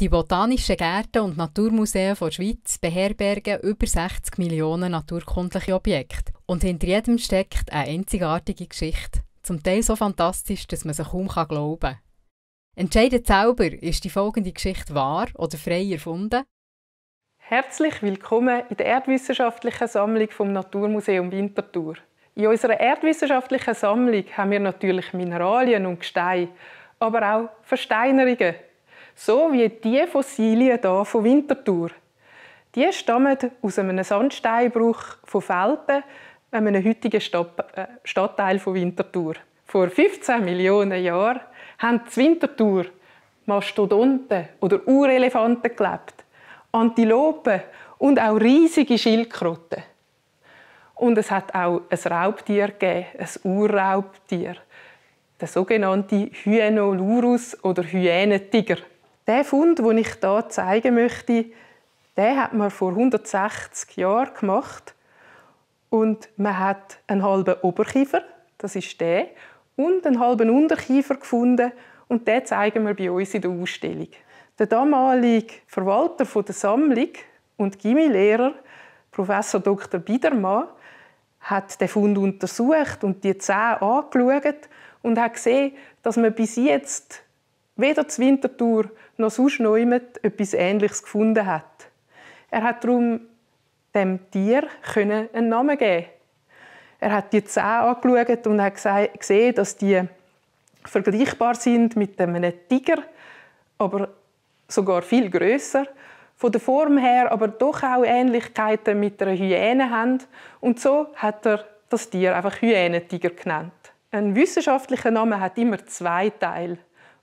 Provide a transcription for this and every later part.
Die botanischen Gärten und Naturmuseen der Schweiz beherbergen über 60 Millionen naturkundliche Objekte. Und hinter jedem steckt eine einzigartige Geschichte. Zum Teil so fantastisch, dass man sie kaum glauben kann. Entscheidet selber, ist die folgende Geschichte wahr oder frei erfunden? Herzlich willkommen in der erdwissenschaftlichen Sammlung vom Naturmuseum Winterthur. In unserer erdwissenschaftlichen Sammlung haben wir natürlich Mineralien und Gesteine, aber auch Versteinerungen so wie die Fossilien hier von Winterthur. Die stammen aus einem Sandsteinbruch von Felten Felpen, einem heutigen äh, Stadtteil von Winterthur. Vor 15 Millionen Jahren haben zu Winterthur Mastodonten oder Urelefanten gelebt, Antilopen und auch riesige Schildkröten. Und es hat auch ein Raubtier gegeben, ein Urraubtier, der sogenannte Hyenolurus oder Hyänetiger. Der Fund, den ich hier zeigen möchte, den hat man vor 160 Jahren gemacht. Und man hat einen halben Oberkiefer, das ist der, und einen halben Unterkiefer gefunden. Und den zeigen wir bei uns in der Ausstellung. Der damalige Verwalter der Sammlung und Gimmilehrer, Professor Dr. Biedermann, hat den Fund untersucht und die Zähne angeschaut und hat gesehen, dass man bis jetzt weder zu Winterthur noch sonst noch jemand etwas Ähnliches gefunden hat. Er hat darum dem Tier einen Namen geben Er hat die Zähne angeschaut und hat gesehen, dass die vergleichbar sind mit einem Tiger, aber sogar viel größer. Von der Form her aber doch auch Ähnlichkeiten mit einer Hyäne haben. Und so hat er das Tier einfach Hyänentiger genannt. Ein wissenschaftlicher Name hat immer zwei Teile.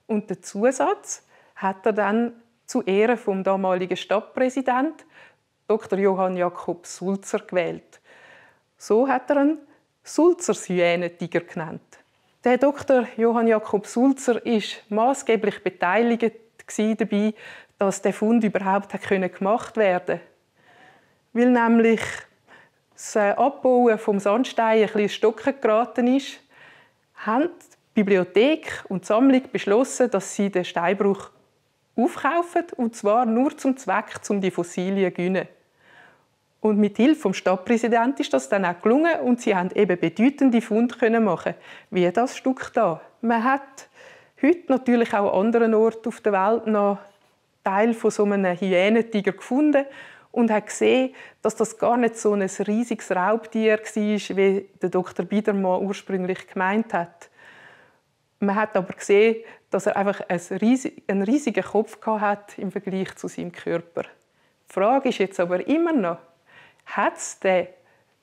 Und der Zusatz hat er dann zu Ehren vom damaligen Stadtpräsident Dr. Johann Jakob Sulzer gewählt. So hat er einen Sulzers Hyänentiger genannt. Der Dr. Johann Jakob Sulzer ist maßgeblich beteiligt dabei, dass der Fund überhaupt gemacht werden konnte. Weil nämlich das Abbauen vom Sandstein ein bisschen stocken geraten ist, haben Bibliothek und die Sammlung beschlossen, dass sie den Steinbruch aufkaufen und zwar nur zum Zweck, um die Fossilien zu gewinnen. Und mit Hilfe vom Stadtpräsidenten ist das dann auch gelungen und sie haben eben bedeutende Funde machen, wie das Stück da. Man hat heute natürlich auch an anderen Orten auf der Welt noch Teil von so einem Hyänentiger gefunden und hat gesehen, dass das gar nicht so ein riesiges Raubtier war, wie der Dr. Biedermann ursprünglich gemeint hat. Man hat aber gesehen, dass er einfach einen riesigen Kopf hat im Vergleich zu seinem Körper. Die Frage ist jetzt aber immer noch, hat es den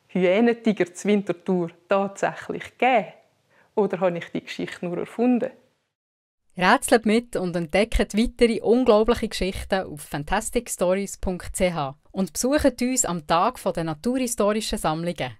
Hyänentiger zu Winterthur tatsächlich gegeben? Oder habe ich die Geschichte nur erfunden? Rätselt mit und entdeckt weitere unglaubliche Geschichten auf fantasticstories.ch und besucht uns am Tag der naturhistorischen Sammlungen.